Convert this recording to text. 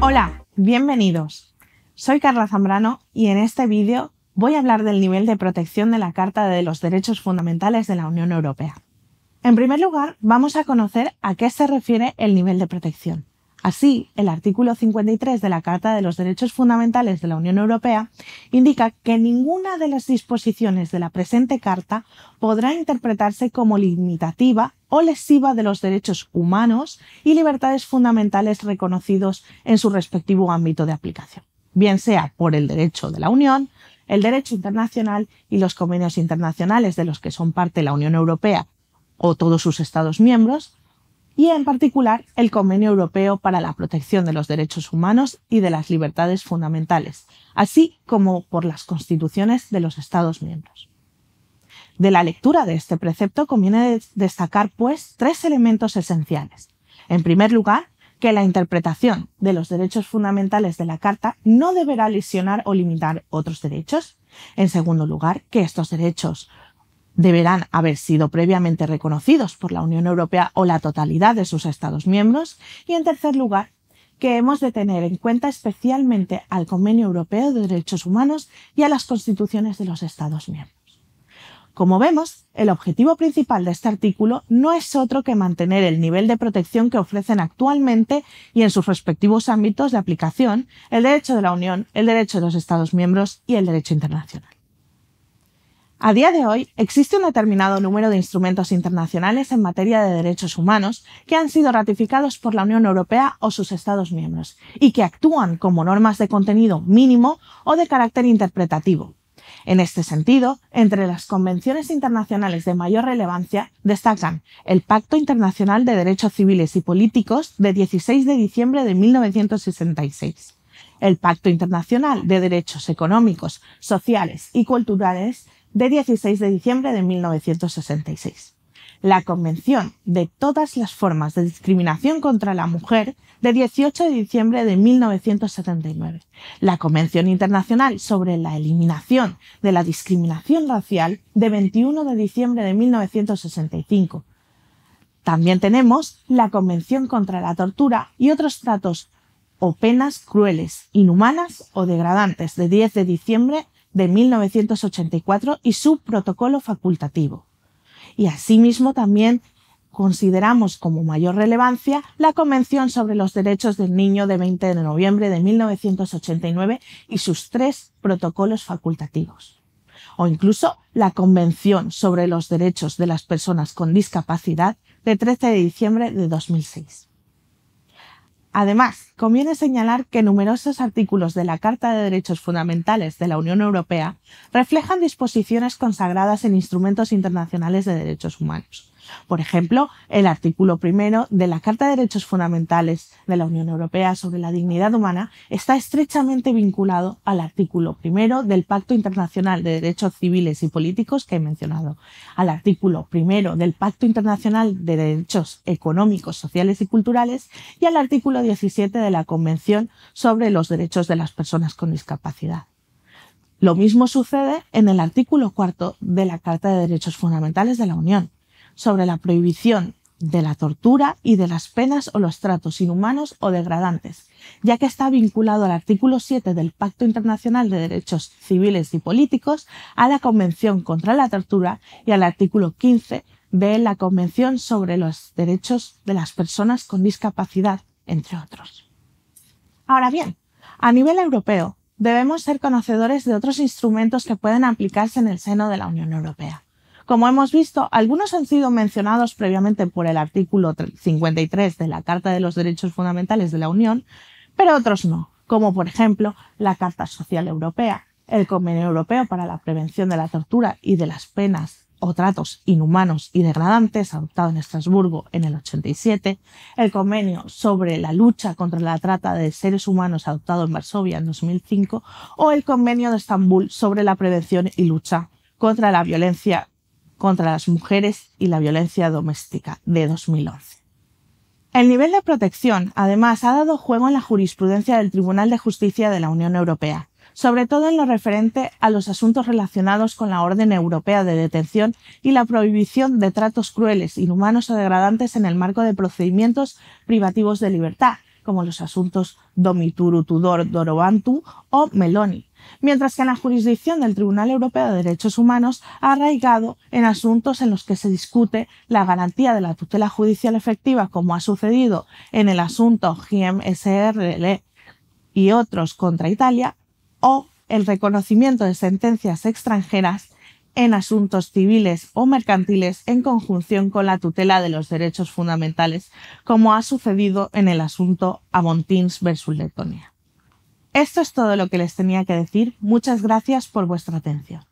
Hola, bienvenidos. Soy Carla Zambrano y en este vídeo voy a hablar del nivel de protección de la Carta de los Derechos Fundamentales de la Unión Europea. En primer lugar, vamos a conocer a qué se refiere el nivel de protección. Así, el artículo 53 de la Carta de los Derechos Fundamentales de la Unión Europea indica que ninguna de las disposiciones de la presente Carta podrá interpretarse como limitativa o lesiva de los derechos humanos y libertades fundamentales reconocidos en su respectivo ámbito de aplicación, bien sea por el derecho de la Unión, el derecho internacional y los convenios internacionales de los que son parte la Unión Europea o todos sus Estados miembros, y en particular el Convenio Europeo para la Protección de los Derechos Humanos y de las Libertades Fundamentales, así como por las constituciones de los Estados miembros. De la lectura de este precepto conviene destacar, pues, tres elementos esenciales. En primer lugar, que la interpretación de los derechos fundamentales de la Carta no deberá lesionar o limitar otros derechos. En segundo lugar, que estos derechos deberán haber sido previamente reconocidos por la Unión Europea o la totalidad de sus Estados miembros. Y en tercer lugar, que hemos de tener en cuenta especialmente al Convenio Europeo de Derechos Humanos y a las constituciones de los Estados miembros. Como vemos, el objetivo principal de este artículo no es otro que mantener el nivel de protección que ofrecen actualmente y en sus respectivos ámbitos de aplicación el derecho de la Unión, el derecho de los Estados miembros y el derecho internacional. A día de hoy, existe un determinado número de instrumentos internacionales en materia de derechos humanos que han sido ratificados por la Unión Europea o sus Estados miembros y que actúan como normas de contenido mínimo o de carácter interpretativo. En este sentido, entre las convenciones internacionales de mayor relevancia destacan el Pacto Internacional de Derechos Civiles y Políticos de 16 de diciembre de 1966, el Pacto Internacional de Derechos Económicos, Sociales y Culturales de 16 de diciembre de 1966, la Convención de todas las formas de discriminación contra la mujer de 18 de diciembre de 1979, la Convención Internacional sobre la Eliminación de la Discriminación Racial de 21 de diciembre de 1965. También tenemos la Convención contra la Tortura y otros tratos o penas crueles, inhumanas o degradantes de 10 de diciembre de 1984 y su protocolo facultativo. Y asimismo también consideramos como mayor relevancia la Convención sobre los Derechos del Niño de 20 de noviembre de 1989 y sus tres protocolos facultativos. O incluso la Convención sobre los Derechos de las Personas con Discapacidad de 13 de diciembre de 2006. Además, conviene señalar que numerosos artículos de la Carta de Derechos Fundamentales de la Unión Europea reflejan disposiciones consagradas en instrumentos internacionales de derechos humanos. Por ejemplo, el artículo primero de la Carta de Derechos Fundamentales de la Unión Europea sobre la Dignidad Humana está estrechamente vinculado al artículo primero del Pacto Internacional de Derechos Civiles y Políticos que he mencionado, al artículo primero del Pacto Internacional de Derechos Económicos, Sociales y Culturales y al artículo 17 de la Convención sobre los Derechos de las Personas con Discapacidad. Lo mismo sucede en el artículo cuarto de la Carta de Derechos Fundamentales de la Unión sobre la prohibición de la tortura y de las penas o los tratos inhumanos o degradantes, ya que está vinculado al artículo 7 del Pacto Internacional de Derechos Civiles y Políticos, a la Convención contra la Tortura y al artículo 15 de la Convención sobre los Derechos de las Personas con Discapacidad, entre otros. Ahora bien, a nivel europeo, debemos ser conocedores de otros instrumentos que pueden aplicarse en el seno de la Unión Europea. Como hemos visto, algunos han sido mencionados previamente por el artículo 53 de la Carta de los Derechos Fundamentales de la Unión, pero otros no, como por ejemplo la Carta Social Europea, el Convenio Europeo para la Prevención de la Tortura y de las Penas o Tratos Inhumanos y Degradantes, adoptado en Estrasburgo en el 87, el Convenio sobre la Lucha contra la Trata de Seres Humanos, adoptado en Varsovia en 2005, o el Convenio de Estambul sobre la Prevención y Lucha contra la Violencia contra las mujeres y la violencia doméstica de 2011. El nivel de protección, además, ha dado juego en la jurisprudencia del Tribunal de Justicia de la Unión Europea, sobre todo en lo referente a los asuntos relacionados con la Orden Europea de Detención y la prohibición de tratos crueles, inhumanos o degradantes en el marco de procedimientos privativos de libertad, como los asuntos Domituru Tudor Dorobantu o Meloni, mientras que la jurisdicción del Tribunal Europeo de Derechos Humanos ha arraigado en asuntos en los que se discute la garantía de la tutela judicial efectiva, como ha sucedido en el asunto GMSRL y otros contra Italia, o el reconocimiento de sentencias extranjeras en asuntos civiles o mercantiles en conjunción con la tutela de los derechos fundamentales, como ha sucedido en el asunto Amontins versus Letonia. Esto es todo lo que les tenía que decir. Muchas gracias por vuestra atención.